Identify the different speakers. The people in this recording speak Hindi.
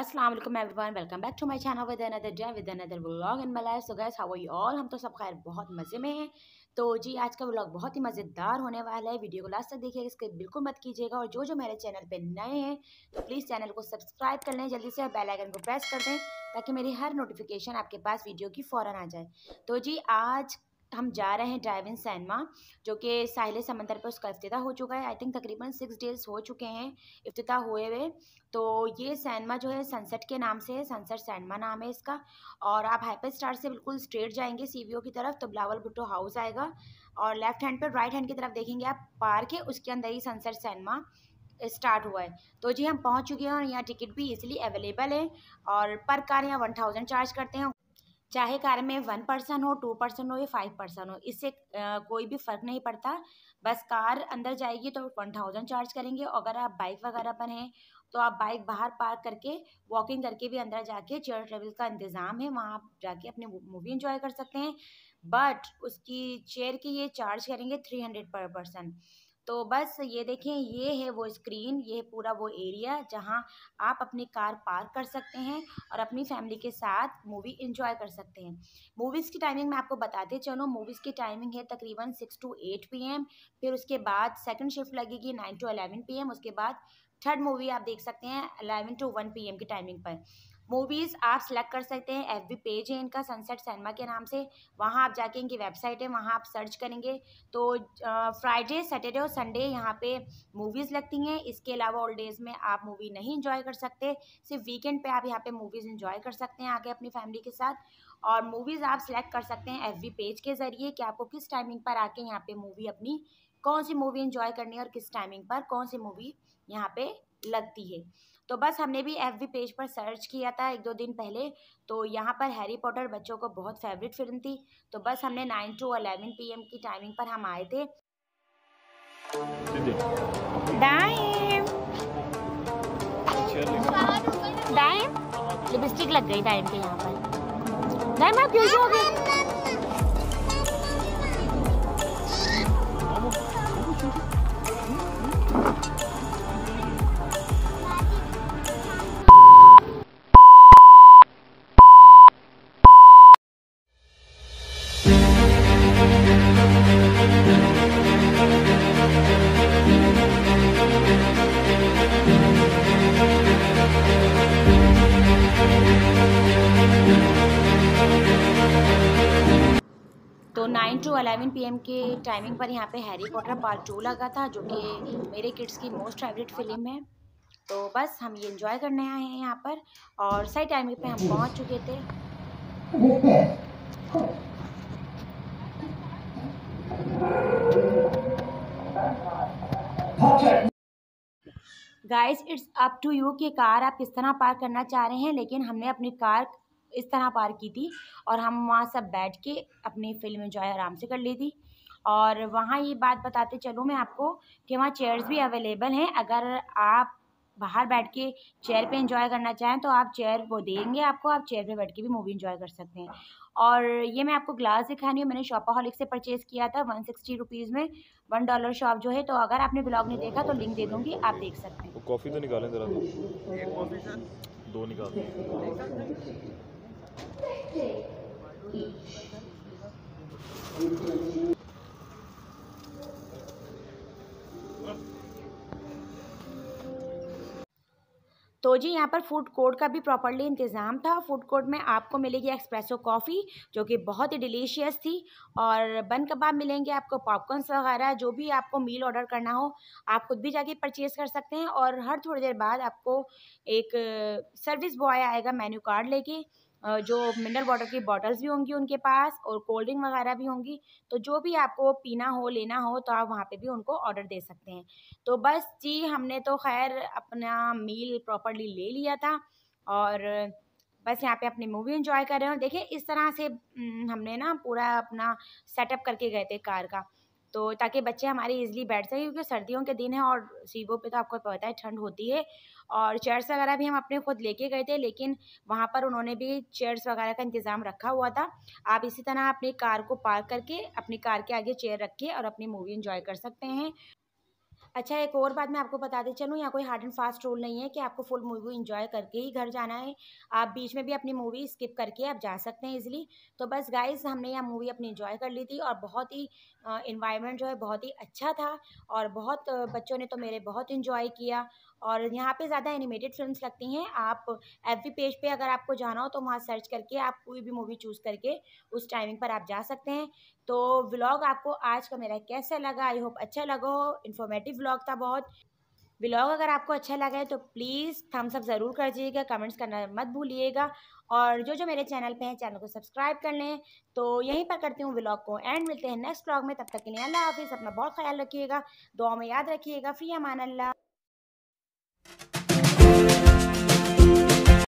Speaker 1: असलम वालेकुम welcome back to my channel with another जय with another vlog in my life so guys how you all हम तो सब खैर बहुत मज़े में हैं तो जी आज का व्लॉग बहुत ही मज़ेदार होने वाला है वीडियो को लास्ट तक देखिएगा इसके बिल्कुल मत कीजिएगा और जो जो मेरे चैनल पे नए हैं तो प्लीज़ चैनल को सब्सक्राइब कर लें जल्दी से बेल बेलाइकन को प्रेस कर दें ताकि मेरी हर नोटिफिकेशन आपके पास वीडियो की फ़ौरन आ जाए तो जी आज हम जा रहे हैं ड्राइविन सैनमा जो कि साहिल समंदर पर उसका अफ्ताह हो चुका है आई थिंक तकरीबन सिक्स डेज़ हो चुके हैं अफ्ताह हुए हुए तो ये सैनमा जो है सनसेट के नाम से है सनसेट सैनमा नाम है इसका और आप हाइपर स्टार से बिल्कुल स्ट्रेट जाएंगे सी की तरफ तो बिलावल भुट्टो हाउस आएगा और लेफ्ट हैंड पर राइट हैंड की तरफ देखेंगे आप पार्क है उसके अंदर ही सनसेट सैनमा स्टार्ट हुआ है तो जी हम पहुँच चुके हैं और यहाँ टिकट भी इजिली अवेलेबल है और पर कार यहाँ वन थाउजेंड चार्ज करते हैं चाहे कार में वन पर्सन हो टू पर्सन हो या फाइव पर्सन हो इससे कोई भी फ़र्क नहीं पड़ता बस कार अंदर जाएगी तो वन थाउजेंड चार्ज करेंगे अगर आप बाइक वगैरह पर हैं तो आप बाइक बाहर पार्क करके वॉकिंग करके भी अंदर जाके चेयर ट्रेवल का इंतज़ाम है वहाँ आप जाके अपनी मूवी इंजॉय कर सकते हैं बट उसकी चेयर की ये चार्ज करेंगे थ्री हंड्रेड पर पर्सन तो बस ये देखें ये है वो स्क्रीन ये है पूरा वो एरिया जहाँ आप अपनी कार पार्क कर सकते हैं और अपनी फैमिली के साथ मूवी इंजॉय कर सकते हैं मूवीज़ की टाइमिंग मैं आपको बताते चलो मूवीज़ की टाइमिंग है तकरीबन सिक्स टू एट पी फिर उसके बाद सेकेंड शिफ्ट लगेगी नाइन टू अलेवन पी उसके बाद थर्ड मूवी आप देख सकते हैं अलेवन टू वन पी की टाइमिंग पर मूवीज़ आप सेलेक्ट कर सकते हैं एफ पेज है इनका सनसेट सिनेमा के नाम से वहाँ आप जाके इनकी वेबसाइट है वहाँ आप सर्च करेंगे तो फ्राइडे सैटरडे और संडे यहाँ पे मूवीज़ लगती हैं इसके अलावा ओल्ड डेज़ में आप मूवी नहीं इंजॉय कर सकते सिर्फ वीकेंड पे आप यहाँ पे मूवीज़ इंजॉय कर सकते हैं आगे अपनी फैमिली के साथ और मूवीज़ आप सेलेक्ट कर सकते हैं एफ पेज के ज़रिए कि आपको किस टाइमिंग पर आके यहाँ पर मूवी अपनी कौन सी मूवी इंजॉय करनी है और किस टाइमिंग पर कौन सी मूवी यहाँ पे लगती है तो बस हमने भी एफ पेज पर सर्च किया था एक दो दिन पहले तो यहाँ पर हैरी पॉटर बच्चों को बहुत फेवरेट फिल्म थी तो बस हमने नाइन टू अलेवन पी की टाइमिंग पर हम आए थे लिपस्टिक लग गई टाइम पे यहाँ पर डाइम आप हो गई तो 9 टू 11 पीएम के टाइमिंग पर यहाँ पे हैरी पॉटर पार्ट टू लगा था जो कि मेरे किड्स की मोस्ट फेवरेट फिल्म है तो बस हम ये इंजॉय करने आए हैं यहाँ पर और सही टाइमिंग पे हम पहुँच चुके थे guys it's up to you कि कार आप किस तरह पार्क करना चाह रहे हैं लेकिन हमने अपनी कार इस तरह पार की थी और हम वहाँ सब बैठ के अपनी फिल्म इन्जॉय आराम से कर ली थी और वहाँ ये बात बताते चलूँ मैं आपको कि वहाँ चेयर्स भी अवेलेबल हैं अगर आप बाहर बैठ के चेयर पे इंजॉय करना चाहें तो आप चेयर वो देंगे आपको आप चेयर पे बैठ के भी मूवी इंजॉय कर सकते हैं और ये मैं आपको ग्लास दिखा रही हूँ मैंने शॉपाहॉलिक से परचेज़ किया था वन सिक्सटी रुपीज़ में वन डॉलर शॉप जो है तो अगर आपने ब्लॉग नहीं देखा तो लिंक दे दूँगी आप देख सकते हैं कॉफ़ी तो निकालें ज़रा दो निकाल तो जी यहाँ पर फूड कोर्ट का भी प्रॉपरली इंतज़ाम था फूड कोर्ट में आपको मिलेगी एक्सप्रेसो कॉफ़ी जो कि बहुत ही डिलीशियस थी और बन कबाब मिलेंगे आपको पॉपकॉर्नस वगैरह जो भी आपको मील ऑर्डर करना हो आप खुद भी जाके परचेज़ कर सकते हैं और हर थोड़ी देर बाद आपको एक सर्विस बॉय आएगा मेन्यू कार्ड लेके जो मिनरल वाटर की बॉटल्स भी होंगी उनके पास और कोल्ड ड्रिंक वगैरह भी होंगी तो जो भी आपको पीना हो लेना हो तो आप वहाँ पे भी उनको ऑर्डर दे सकते हैं तो बस जी हमने तो खैर अपना मील प्रॉपरली ले लिया था और बस यहाँ पे अपनी मूवी इंजॉय कर रहे हो देखिए इस तरह से हम्म, हमने ना पूरा अपना सेटअप करके गए थे कार का तो ताकि बच्चे हमारे ईज़िली बैठ सकें क्योंकि सर्दियों के दिन है और सीबों पे तो आपको पता है ठंड होती है और चेयर्स वगैरह भी हम अपने खुद लेके गए थे लेकिन वहाँ पर उन्होंने भी चेयर्स वगैरह का इंतज़ाम रखा हुआ था आप इसी तरह अपनी कार को पार्क करके अपनी कार के आगे चेयर रख के और अपनी मूवी इंजॉय कर सकते हैं अच्छा एक और बात मैं आपको बता दे चलूँ यहाँ कोई हार्ड एंड फास्ट रूल नहीं है कि आपको फुल मूवी इंजॉय करके ही घर जाना है आप बीच में भी अपनी मूवी स्किप करके आप जा सकते हैं इजिली तो बस गाइज हमने यहाँ मूवी अपनी इंजॉय कर ली थी और बहुत ही इन्वायरमेंट जो है बहुत ही अच्छा था और बहुत बच्चों ने तो मेरे बहुत इन्जॉय किया और यहाँ पे ज़्यादा एनिमेटेड फिल्म्स लगती हैं आप एफ पेज पे अगर आपको जाना हो तो वहाँ सर्च करके आप कोई भी मूवी चूज़ करके उस टाइमिंग पर आप जा सकते हैं तो व्लॉग आपको आज का मेरा कैसा लगा आई होप अच्छा लगा हो इन्फॉर्मेटिव व्लॉग था बहुत व्लॉग अगर आपको अच्छा लगा है तो प्लीज़ थम्स अप ज़रूर कर दीजिएगा कमेंट्स करना मत भूलिएगा और जो जो मेरे चैनल पे हैं चैनल को सब्सक्राइब कर लें तो यहीं पर करती हूँ व्लॉग को एंड मिलते हैं नेक्स्ट व्लॉग में तब तक के लिए अल्लाह हाफिज़ अपना बहुत ख्याल रखिएगा दुआ में याद रखिएगा फ़ी अमान अल्लाह